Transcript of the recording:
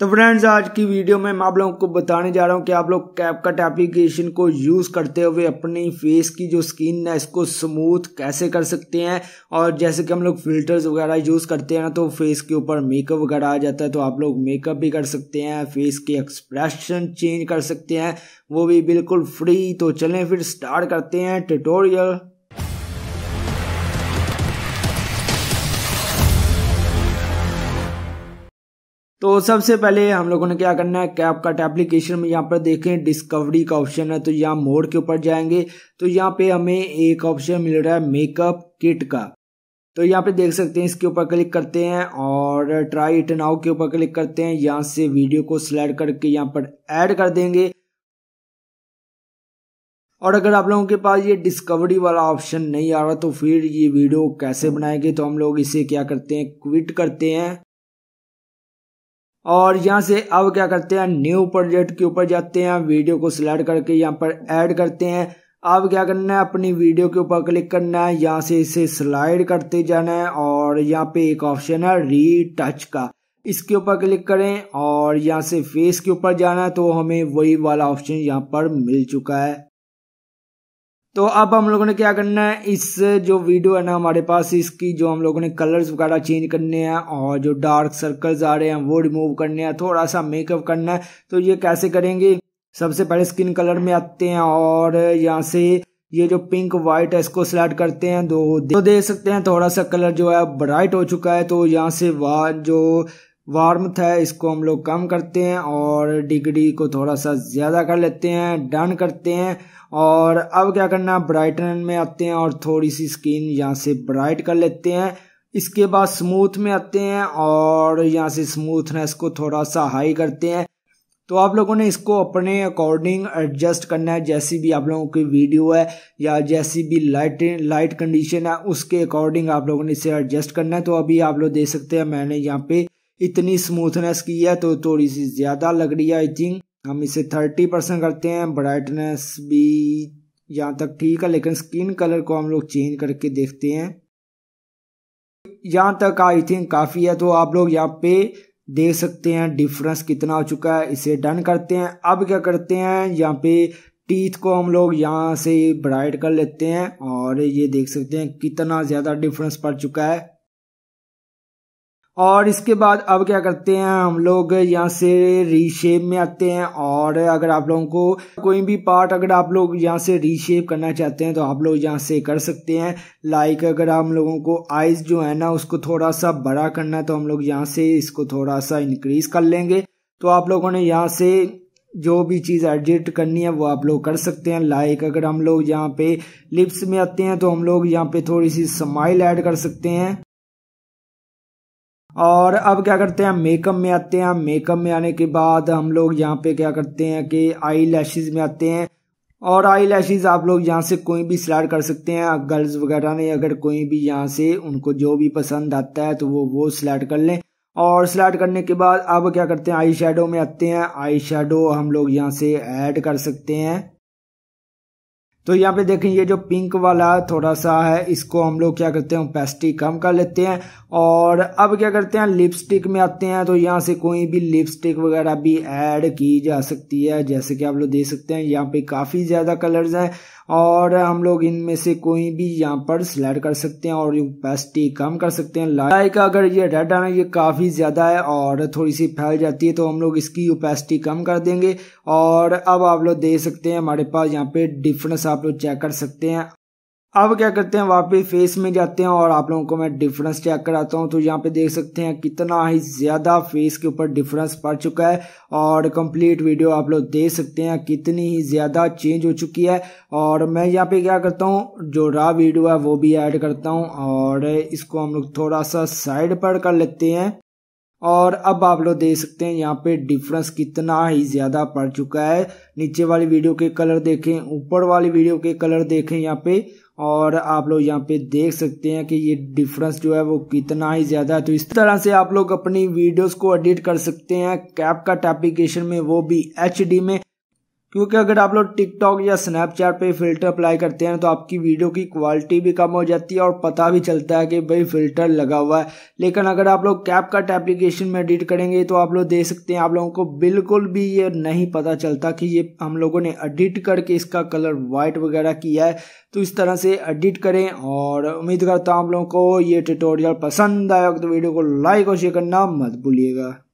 तो फ्रेंड्स आज की वीडियो में मैं आप लोगों को बताने जा रहा हूँ कि आप लोग कैपकट एप्लीकेशन को यूज़ करते हुए अपनी फेस की जो स्किन है इसको स्मूथ कैसे कर सकते हैं और जैसे कि हम लोग फिल्टर्स वगैरह यूज़ करते हैं ना तो फेस के ऊपर मेकअप वगैरह आ जाता है तो आप लोग मेकअप भी कर सकते हैं फेस के एक्सप्रेशन चेंज कर सकते हैं वो भी बिल्कुल फ्री तो चलें फिर स्टार्ट करते हैं ट्यूटोरियल तो सबसे पहले हम लोगों ने क्या करना है कैप कट एप्लीकेशन में यहाँ पर देखें डिस्कवरी का ऑप्शन है तो यहाँ मोड के ऊपर जाएंगे तो यहाँ पे हमें एक ऑप्शन मिल रहा है मेकअप किट का तो यहाँ पे देख सकते हैं इसके ऊपर क्लिक करते हैं और ट्राई इट नाउ के ऊपर क्लिक करते हैं यहाँ से वीडियो को सिलेक्ट करके यहाँ पर ऐड कर देंगे और अगर आप लोगों के पास ये डिस्कवरी वाला ऑप्शन नहीं आ रहा तो फिर ये वीडियो कैसे बनाएंगे तो हम लोग इसे क्या करते हैं क्विट करते हैं और यहाँ से अब क्या करते हैं न्यू प्रोजेक्ट के ऊपर जाते हैं वीडियो को सिलेक्ट करके यहाँ पर ऐड करते हैं अब क्या करना है अपनी वीडियो के ऊपर क्लिक करना है यहाँ से इसे स्लाइड करते जाना है और यहाँ पे एक ऑप्शन है रीटच का इसके ऊपर क्लिक करें और यहाँ से फेस के ऊपर जाना है तो हमें वही वाला ऑप्शन यहाँ पर मिल चुका है तो अब हम लोगों ने क्या करना है इस जो वीडियो है ना हमारे पास इसकी जो हम लोगों ने कलर्स वगैरह चेंज करने हैं और जो डार्क सर्कल्स आ रहे हैं वो रिमूव करने हैं थोड़ा सा मेकअप करना है तो ये कैसे करेंगे सबसे पहले स्किन कलर में आते हैं और यहाँ से ये जो पिंक व्हाइट है इसको सिलेक्ट करते हैं दो दे, तो देख सकते हैं थोड़ा सा कलर जो है ब्राइट हो चुका है तो यहाँ से वहाँ जो वार्मथ है इसको हम लोग कम करते हैं और डिग्री को थोड़ा सा ज़्यादा कर लेते हैं डन करते हैं और अब क्या करना ब्राइटन में आते हैं और थोड़ी सी स्किन यहाँ से ब्राइट कर लेते हैं इसके बाद स्मूथ में आते हैं और यहाँ से स्मूथनेस को थोड़ा सा हाई करते हैं तो आप लोगों ने इसको अपने अकॉर्डिंग एडजस्ट करना है जैसी भी आप लोगों की वीडियो है या जैसी भी लाइट लाइट कंडीशन है उसके अकॉर्डिंग आप लोगों ने इसे एडजस्ट करना है तो अभी आप लोग देख सकते हैं मैंने यहाँ पे इतनी स्मूथनेस की है तो थोड़ी सी ज़्यादा लग रही है आई थिंक हम इसे थर्टी परसेंट करते हैं ब्राइटनेस भी यहाँ तक ठीक है लेकिन स्किन कलर को हम लोग चेंज करके देखते हैं यहाँ तक आई थिंक काफ़ी है तो आप लोग यहाँ पे देख सकते हैं डिफरेंस कितना हो चुका है इसे डन करते हैं अब क्या करते हैं यहाँ पे टीथ को हम लोग यहाँ से ब्राइट कर लेते हैं और ये देख सकते हैं कितना ज़्यादा डिफरेंस पड़ चुका है और इसके बाद अब क्या करते हैं हम लोग यहाँ से रीशेप में आते हैं और अगर आप लोगों को कोई भी पार्ट अगर आप लोग यहाँ से रीशेप करना चाहते हैं तो आप लोग यहाँ से कर सकते हैं लाइक अगर हम लोगों को आइज जो है ना उसको थोड़ा सा बड़ा करना है तो हम लोग यहाँ से इसको थोड़ा सा इनक्रीज कर लेंगे तो आप लोगों ने यहाँ से जो भी चीज़ एडिट करनी है वो आप लोग कर सकते हैं लाइक अगर हम लोग यहाँ पे लिप्स में आते हैं तो हम लोग यहाँ पे थोड़ी सी स्माइल ऐड कर सकते हैं और अब क्या करते हैं मेकअप में आते हैं मेकअप में आने के बाद हम लोग यहाँ पे क्या करते हैं कि आई लैशेज में आते हैं और आई लैशेज आप लोग यहाँ से कोई भी सिलेक्ट कर सकते हैं गर्ल्स वगैरह ने अगर कोई भी यहाँ से उनको जो भी पसंद आता है तो वो वो सिलेक्ट कर लें और सिलेक्ट करने के बाद अब क्या करते हैं आई शेडो में आते हैं आई शेडो हम लोग यहाँ से ऐड कर सकते हैं तो यहाँ पे देखें ये जो पिंक वाला थोड़ा सा है इसको हम लोग क्या करते हैं पेस्टी कम कर लेते हैं और अब क्या करते हैं लिपस्टिक में आते हैं तो यहाँ से कोई भी लिपस्टिक वगैरह भी ऐड की जा सकती है जैसे कि आप लोग देख सकते हैं यहाँ पे काफ़ी ज़्यादा कलर्स हैं और हम लोग इनमें से कोई भी यहाँ पर सिलेक्ट कर सकते हैं और ओपेसिटी कम कर सकते हैं लाइक का अगर ये रेड आना ये काफ़ी ज़्यादा है और थोड़ी सी फैल जाती है तो हम लोग इसकी ओपेसिटी कम कर देंगे और अब आप लोग देख सकते हैं हमारे पास यहाँ पे डिफरेंस आप लोग चेक कर सकते हैं अब क्या करते हैं वापस फेस में जाते हैं और आप लोगों को मैं डिफरेंस चेक कराता हूं तो यहाँ पे देख सकते हैं कितना ही ज़्यादा फेस के ऊपर डिफरेंस पड़ चुका है और कंप्लीट वीडियो आप लोग देख सकते हैं कितनी ही ज़्यादा चेंज हो चुकी है और मैं यहाँ पे क्या करता हूँ जो रा वीडियो है वो भी ऐड करता हूँ और इसको हम लोग थोड़ा सा साइड पर कर लेते हैं और अब आप लोग देख सकते हैं यहाँ पे डिफरेंस कितना ही ज़्यादा पड़ चुका है नीचे वाली वीडियो के कलर देखें ऊपर वाली वीडियो के कलर देखें यहाँ पे और आप लोग यहाँ पे देख सकते हैं कि ये डिफरेंस जो है वो कितना ही ज़्यादा है तो इस तरह से आप लोग अपनी वीडियोस को एडिट कर सकते हैं कैप कट एप्लीकेशन में वो भी एच में क्योंकि अगर आप लोग टिकटॉक या स्नैपचैट पे फिल्टर अप्लाई करते हैं तो आपकी वीडियो की क्वालिटी भी कम हो जाती है और पता भी चलता है कि भाई फिल्टर लगा हुआ है लेकिन अगर आप लोग कैप कट एप्लीकेशन में एडिट करेंगे तो आप लोग देख सकते हैं आप लोगों को बिल्कुल भी ये नहीं पता चलता कि ये हम लोगों ने एडिट करके इसका कलर वाइट वगैरह किया है तो इस तरह से एडिट करें और उम्मीद करता हूँ आप लोगों को ये ट्यूटोरियल पसंद आया तो वीडियो को लाइक और शेयर करना मत भूलिएगा